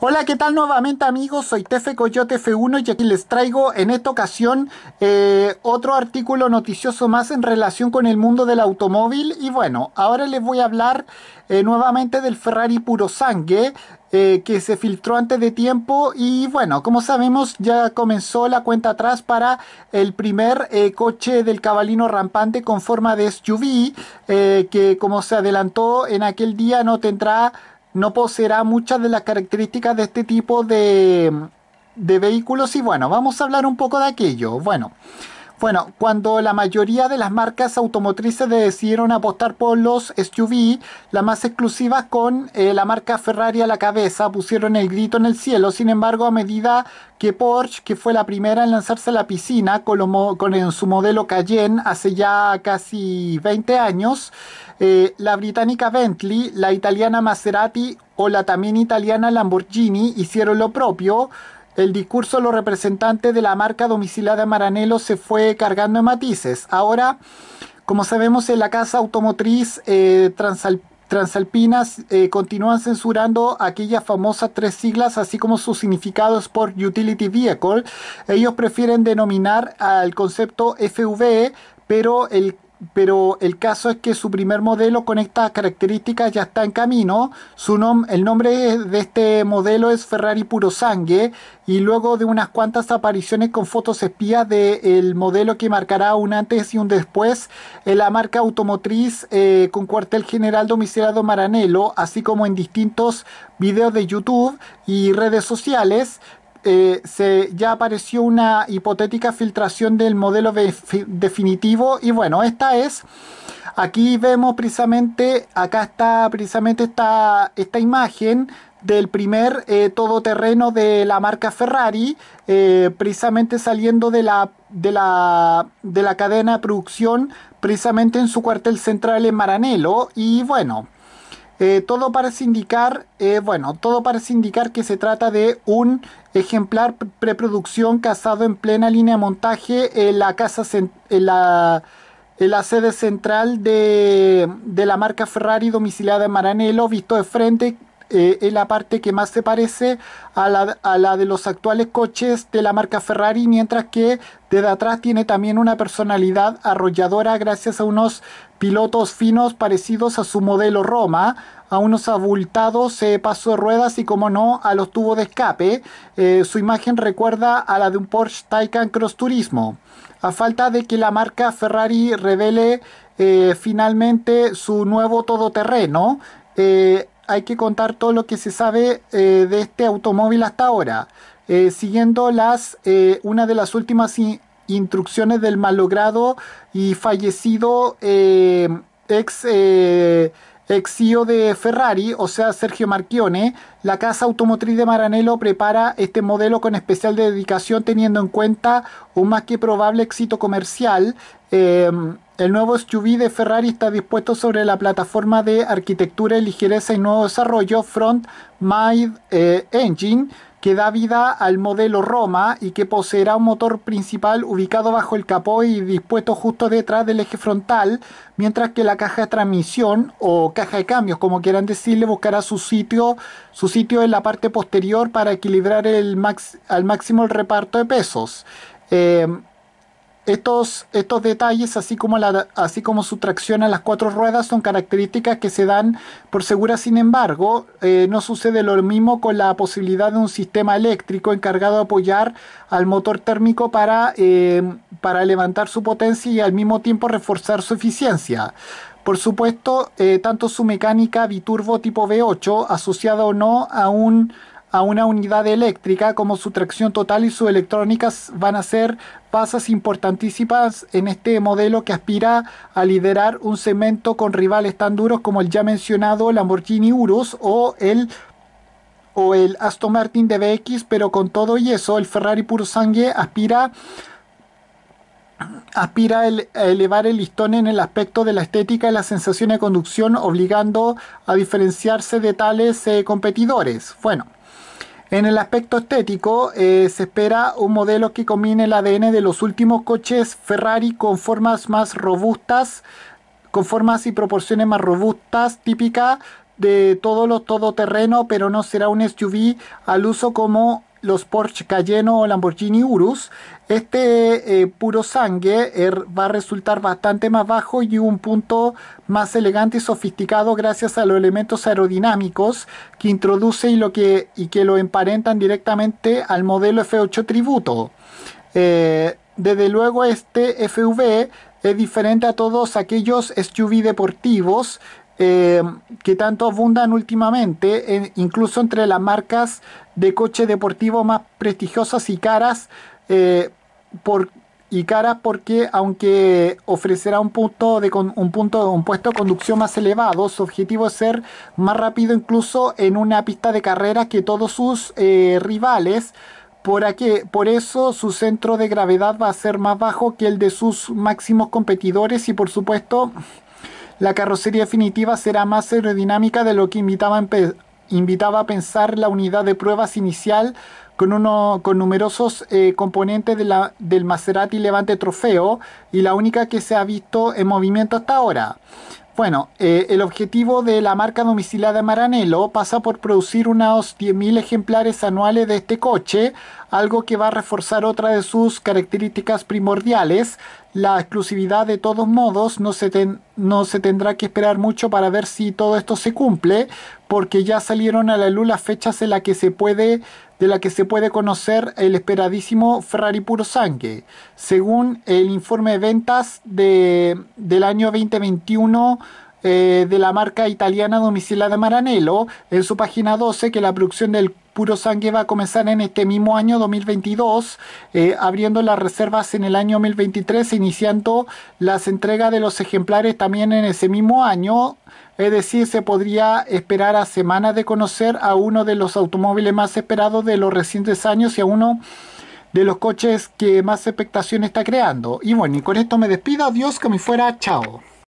Hola, ¿qué tal nuevamente amigos? Soy Tefe Coyote F1 y aquí les traigo en esta ocasión eh, otro artículo noticioso más en relación con el mundo del automóvil. Y bueno, ahora les voy a hablar eh, nuevamente del Ferrari Puro Sangue. Eh, que se filtró antes de tiempo y bueno, como sabemos ya comenzó la cuenta atrás para el primer coche del cabalino rampante con forma de SUV que como se adelantó en aquel día no tendrá no poseerá muchas de las características de este tipo de, de vehículos y bueno, vamos a hablar un poco de aquello. Bueno, bueno, cuando la mayoría de las marcas automotrices decidieron apostar por los SUV, las más exclusivas con eh, la marca Ferrari a la cabeza pusieron el grito en el cielo. Sin embargo, a medida que Porsche, que fue la primera en lanzarse a la piscina con, su modelo Cayenne hace ya casi 20 años, eh, la británica Bentley, la italiana Maserati o la también italiana Lamborghini hicieron lo propio. El discurso de los representantes de la marca domicilada Maranelo se fue cargando en matices. Ahora, como sabemos, en la casa automotriz eh, Transalpinas eh, continúan censurando aquellas famosas tres siglas, así como sus significados por Utility Vehicle. Ellos prefieren denominar al concepto FV, pero el pero el caso es que su primer modelo con estas características ya está en camino. Su el nombre de este modelo es Ferrari Puro Sangue y luego de unas cuantas apariciones con fotos espías del modelo que marcará un antes y un después, en la marca automotriz eh, con cuartel general domiciliado Maranello, así como en distintos videos de YouTube y redes sociales, eh, se, ya apareció una hipotética filtración del modelo definitivo y bueno, esta es, aquí vemos precisamente, acá está precisamente esta, esta imagen del primer eh, todoterreno de la marca Ferrari, eh, precisamente saliendo de la, de, de la cadena de producción, precisamente en su cuartel central en Maranello y bueno. Eh, todo parece indicar, eh, bueno, todo indicar que se trata de un ejemplar preproducción cazado en plena línea de montaje en la casa en la sede central de, de, la marca Ferrari domiciliada en Maranello, visto de frente eh, es la parte que más se parece a la, de los actuales coches de la marca Ferrari, mientras que desde atrás tiene también una personalidad arrolladora gracias a unos pilotos finos parecidos a su modelo Roma, a unos abultados eh, pasos de ruedas y, como no, a los tubos de escape. Eh, su imagen recuerda a la de un Porsche Taycan Cross Turismo. A falta de que la marca Ferrari revele finalmente su nuevo todoterreno, hay que contar todo lo que se sabe eh, de este automóvil hasta ahora, eh, siguiendo las, eh, una de las últimas instrucciones del malogrado y fallecido ex, ex CEO de Ferrari, o sea Sergio Marchione, la casa automotriz de Maranello prepara este modelo con especial dedicación teniendo en cuenta un más que probable éxito comercial. El nuevo SUV de Ferrari está dispuesto sobre la plataforma de arquitectura y ligereza y nuevo desarrollo Front Mid eh, Engine que da vida al modelo Roma y que poseerá un motor principal ubicado bajo el capó y dispuesto justo detrás del eje frontal, mientras que la caja de transmisión o caja de cambios, como quieran decirle, buscará su sitio, su sitio en la parte posterior para equilibrar al máximo el reparto de pesos. Eh, estos, estos detalles, así como, la, así como su tracción a las cuatro ruedas, son características que se dan por segura. Sin embargo, eh, no sucede lo mismo con la posibilidad de un sistema eléctrico encargado de apoyar al motor térmico para, eh, para levantar su potencia y al mismo tiempo reforzar su eficiencia. Por supuesto, eh, tanto su mecánica biturbo tipo V8, asociada o no a un a una unidad eléctrica, como su tracción total y su electrónica van a ser pasas importantísimas en este modelo que aspira a liderar un segmento con rivales tan duros como el ya mencionado Lamborghini Urus o el o el Aston Martin DBX, pero con todo y eso el Ferrari puro sangue aspira aspira a elevar el listón en el aspecto de la estética y la sensación de conducción, obligando a diferenciarse de tales eh, competidores. Bueno, en el aspecto estético, eh, se espera un modelo que combine el ADN de los últimos coches Ferrari con formas más robustas, con formas y proporciones más robustas, típica de todos los todoterreno, pero no será un SUV al uso como los Porsche Cayenne o Lamborghini Urus, este eh, puro sangue er, va a resultar bastante más bajo y un punto más elegante y sofisticado gracias a los elementos aerodinámicos que introduce y, lo que, y que lo emparentan directamente al modelo F8 Tributo. Eh, desde luego este FV es diferente a todos aquellos SUV deportivos eh, que tanto abundan últimamente, incluso entre las marcas de coche deportivo más prestigiosas y caras, eh, por, y caras porque aunque ofrecerá un punto de un punto un puesto de conducción más elevado, su objetivo es ser más rápido incluso en una pista de carrera que todos sus eh, rivales. Por, por eso su centro de gravedad va a ser más bajo que el de sus máximos competidores y por supuesto la carrocería definitiva será más aerodinámica de lo que invitaba, a pensar la unidad de pruebas inicial con, numerosos eh, componentes del Maserati Levante Trofeo y la única que se ha visto en movimiento hasta ahora. Bueno, eh, el objetivo de la marca domiciliada Maranello pasa por producir unos 10.000 ejemplares anuales de este coche, algo que va a reforzar otra de sus características primordiales, la exclusividad de todos modos no se, no se tendrá que esperar mucho para ver si todo esto se cumple porque ya salieron a la luz las fechas en la que se puede de la que se puede conocer el esperadísimo Ferrari Puro Sangue. Según el informe de ventas de, del año 2021 eh, de la marca italiana Domicila de Maranello en su página 12 que la producción del puro sangue va a comenzar en este mismo año 2022, eh, abriendo las reservas en el año 2023, iniciando las entregas de los ejemplares también en ese mismo año. Es decir, se podría esperar a semanas de conocer a uno de los automóviles más esperados de los recientes años y a uno de los coches que más expectación está creando. Y bueno, y con esto me despido. Adiós, que me fuera. Chao.